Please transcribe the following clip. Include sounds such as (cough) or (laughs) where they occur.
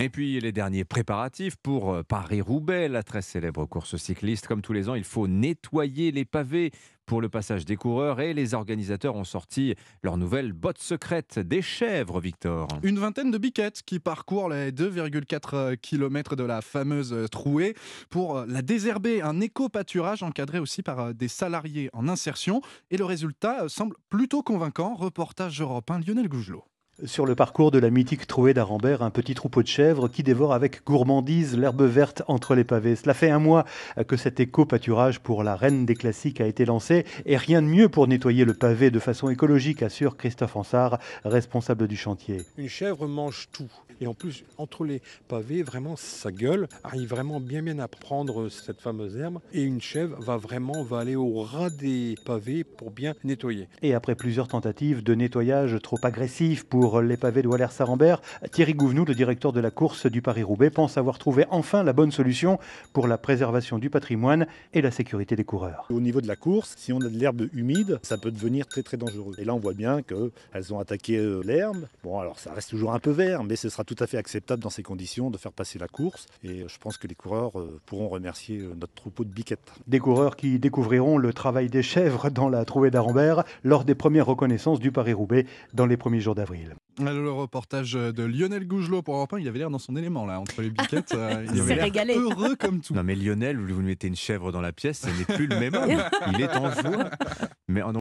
Et puis les derniers préparatifs pour euh, Paris-Roubaix, la très célèbre course cycliste. Comme tous les ans, il faut nettoyer les pavés pour le passage des coureurs et les organisateurs ont sorti leur nouvelle botte secrète des chèvres, Victor. Une vingtaine de biquettes qui parcourent les 2,4 euh, km de la fameuse euh, trouée pour la désherber, un éco-pâturage encadré aussi par des salariés en insertion. Et le résultat semble plutôt convaincant. Reportage Europe Lionel Gougelot. Sur le parcours de la mythique trouée d'Arambert, un petit troupeau de chèvres qui dévore avec gourmandise l'herbe verte entre les pavés. Cela fait un mois que cet éco-pâturage pour la reine des classiques a été lancé et rien de mieux pour nettoyer le pavé de façon écologique, assure Christophe Ansard, responsable du chantier. Une chèvre mange tout. Et en plus, entre les pavés, vraiment, sa gueule arrive vraiment bien bien à prendre cette fameuse herbe. Et une chèvre va vraiment va aller au ras des pavés pour bien nettoyer. Et après plusieurs tentatives de nettoyage trop agressif pour pour Les pavés de Waller-Sarambert, Thierry Gouvenou, le directeur de la course du Paris-Roubaix, pense avoir trouvé enfin la bonne solution pour la préservation du patrimoine et la sécurité des coureurs. Au niveau de la course, si on a de l'herbe humide, ça peut devenir très très dangereux. Et là, on voit bien qu'elles ont attaqué euh, l'herbe. Bon, alors ça reste toujours un peu vert, mais ce sera tout à fait acceptable dans ces conditions de faire passer la course. Et euh, je pense que les coureurs euh, pourront remercier notre troupeau de biquettes. Des coureurs qui découvriront le travail des chèvres dans la trouée d'Arambert lors des premières reconnaissances du Paris-Roubaix dans les premiers jours d'avril le reportage de Lionel Gougelot pour un il avait l'air dans son élément là, entre les ah. biquettes. Euh, (laughs) il avait l'air heureux comme tout. Non mais Lionel, vous lui mettez une chèvre dans la pièce, ce n'est plus le même homme. (laughs) Il est en joie. Mais